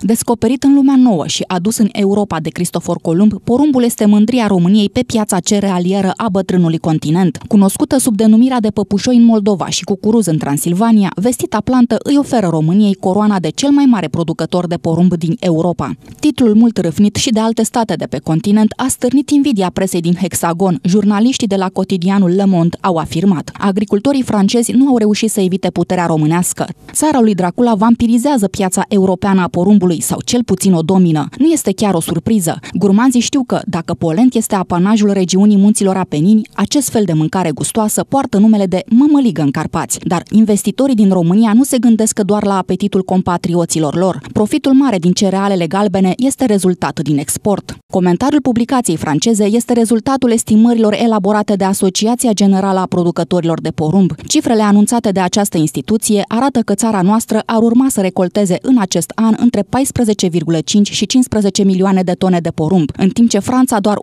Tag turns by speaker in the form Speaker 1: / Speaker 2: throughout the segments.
Speaker 1: Descoperit în lumea nouă și adus în Europa de Cristofor Columb, porumbul este mândria României pe piața cerealieră a bătrânului continent. Cunoscută sub denumirea de păpușoi în Moldova și cucuruz în Transilvania, vestita plantă îi oferă României coroana de cel mai mare producător de porumb din Europa. Titlul mult râfnit și de alte state de pe continent a stârnit invidia presei din Hexagon. Jurnaliștii de la cotidianul Le Monde au afirmat. Agricultorii francezi nu au reușit să evite puterea românească. Țara lui Dracula vampirizează piața europeană a porumbului Luxemburgului sau cel puțin o domină. Nu este chiar o surpriză. Gurmanzii știu că, dacă polent este apanajul regiunii munților Apenini, acest fel de mâncare gustoasă poartă numele de mămăligă în Carpați. Dar investitorii din România nu se gândesc că doar la apetitul compatrioților lor. Profitul mare din cerealele galbene este rezultat din export. Comentariul publicației franceze este rezultatul estimărilor elaborate de Asociația Generală a Producătorilor de Porumb. Cifrele anunțate de această instituție arată că țara noastră ar urma să recolteze în acest an între 14,5 și 15 milioane de tone de porumb, în timp ce Franța doar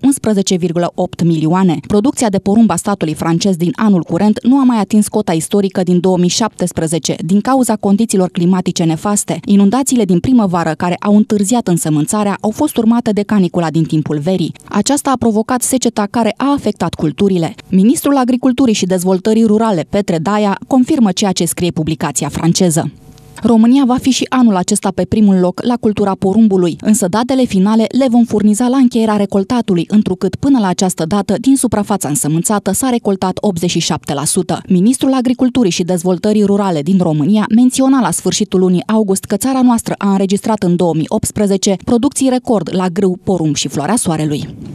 Speaker 1: 11,8 milioane. Producția de porumb a statului francez din anul curent nu a mai atins cota istorică din 2017 din cauza condițiilor climatice nefaste. Inundațiile din primăvară care au întârziat însămânțarea au fost urmate de canicula din timpul verii. Aceasta a provocat seceta care a afectat culturile. Ministrul Agriculturii și Dezvoltării Rurale, Petre Daia, confirmă ceea ce scrie publicația franceză. România va fi și anul acesta pe primul loc la cultura porumbului, însă datele finale le vom furniza la încheierea recoltatului, întrucât până la această dată din suprafața însămânțată s-a recoltat 87%. Ministrul Agriculturii și Dezvoltării Rurale din România menționa la sfârșitul lunii august că țara noastră a înregistrat în 2018 producții record la grâu, porumb și floarea soarelui.